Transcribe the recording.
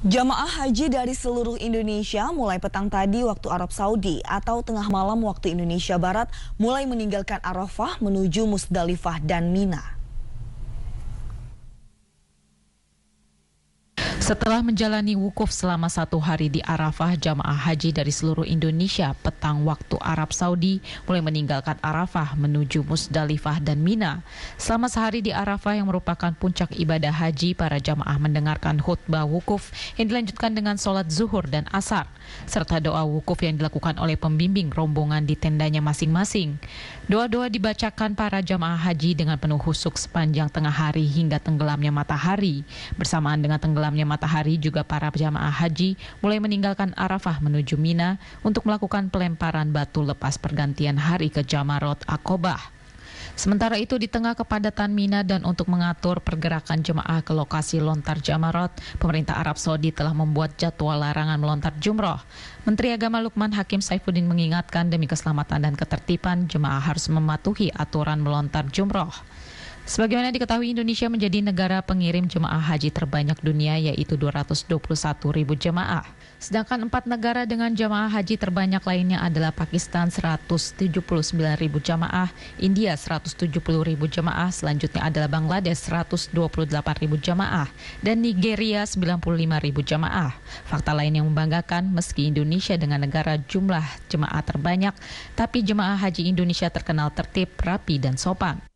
Jamaah haji dari seluruh Indonesia mulai petang tadi waktu Arab Saudi atau tengah malam waktu Indonesia Barat mulai meninggalkan Arafah menuju Musdalifah dan Mina. Setelah menjalani wukuf selama satu hari di Arafah, jamaah haji dari seluruh Indonesia petang waktu Arab Saudi mulai meninggalkan Arafah menuju Musdalifah dan Mina. Selama sehari di Arafah yang merupakan puncak ibadah haji, para jamaah mendengarkan khutbah wukuf yang dilanjutkan dengan sholat zuhur dan asar, serta doa wukuf yang dilakukan oleh pembimbing rombongan di tendanya masing-masing. Doa-doa dibacakan para jamaah haji dengan penuh husuk sepanjang tengah hari hingga tenggelamnya matahari, bersamaan dengan tenggelamnya matahari matahari juga para jamaah haji mulai meninggalkan Arafah menuju Mina untuk melakukan pelemparan batu lepas pergantian hari ke Jamarot Akobah. Sementara itu di tengah kepadatan Mina dan untuk mengatur pergerakan jemaah ke lokasi lontar Jamarot, pemerintah Arab Saudi telah membuat jadwal larangan melontar jumroh. Menteri Agama Lukman Hakim Saifuddin mengingatkan demi keselamatan dan ketertiban, jemaah harus mematuhi aturan melontar jumroh. Sebagaimana diketahui Indonesia menjadi negara pengirim jemaah haji terbanyak dunia yaitu 221 ribu jemaah. Sedangkan empat negara dengan jemaah haji terbanyak lainnya adalah Pakistan 179 ribu jemaah, India 170 ribu jemaah, selanjutnya adalah Bangladesh 128 ribu jemaah, dan Nigeria 95 ribu jemaah. Fakta lain yang membanggakan, meski Indonesia dengan negara jumlah jemaah terbanyak, tapi jemaah haji Indonesia terkenal tertib, rapi, dan sopan.